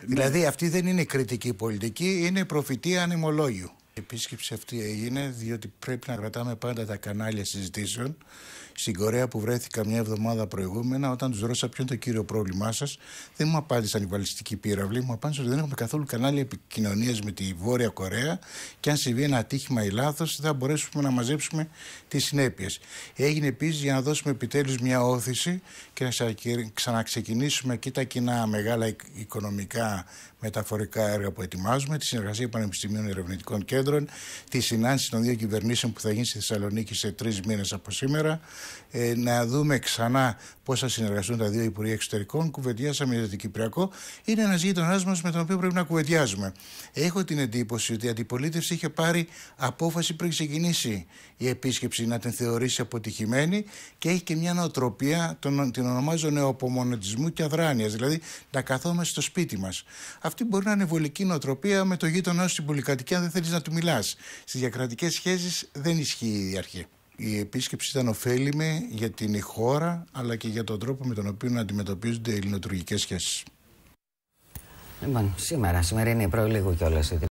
Δηλαδή αυτή δεν είναι κριτική πολιτική, είναι προφητεία ανημολόγιου επίσκεψη αυτή έγινε διότι πρέπει να κρατάμε πάντα τα κανάλια συζητήσεων στην Κορέα που βρέθηκα μια εβδομάδα προηγούμενα όταν τους ρώτησα ποιο είναι το κύριο πρόβλημά σας. Δεν μου απάντησαν οι βαλιστικοί πύραυλοι, μου απάντησαν ότι δεν έχουμε καθόλου κανάλια επικοινωνίας με τη Βόρεια Κορέα και αν συμβεί ένα ατύχημα ή λάθος θα μπορέσουμε να μαζέψουμε τις συνέπειες. Έγινε επίσης για να δώσουμε επιτέλους μια όθηση και να ξαναξεκινήσουμε και τα κοινά μεγάλα οικονομικά μεταφορικά έργα που ετοιμάζουμε, τη συνεργασία Πανεπιστημίων Ερευνητικών Κέντρων Προέδρων τη συνάντηση των δύο κυβερνήσεων που θα γίνει στη Θεσσαλονίκη σε τρεις μήνες από σήμερα. Ε, να δούμε ξανά πώς θα συνεργαστούν τα δύο Υπουργεία Εξωτερικών. Κουβεντιάσαμε για το Κυπριακό. Είναι ένας γείτονάς μας με τον οποίο πρέπει να κουβεντιάζουμε. Έχω την εντύπωση ότι η αντιπολίτευση είχε πάρει απόφαση πριν ξεκινήσει η επίσκεψη να την θεωρήσει αποτυχημένη και έχει και μια νοοτροπία, τον, την ονομάζω νεοπομονετισμού και αδράνειας. Δηλαδή να καθόμαστε στο σπίτι μας. Αυτή μπορεί να είναι βολική νοοτροπία με το γείτονά σου στην πολυκατοικία, αν δεν θέλεις να του μιλάς. Στις διακρατικές σχέσεις δεν ισχύει η αρχή. Η επίσκεψη ήταν ωφέλιμη για την χώρα αλλά και για τον τρόπο με τον οποίο αντιμετωπίζονται οι ελληνοτουρκικές σχέσεις. Λοιπόν, σήμερα, σημερινή, λίγο κιόλας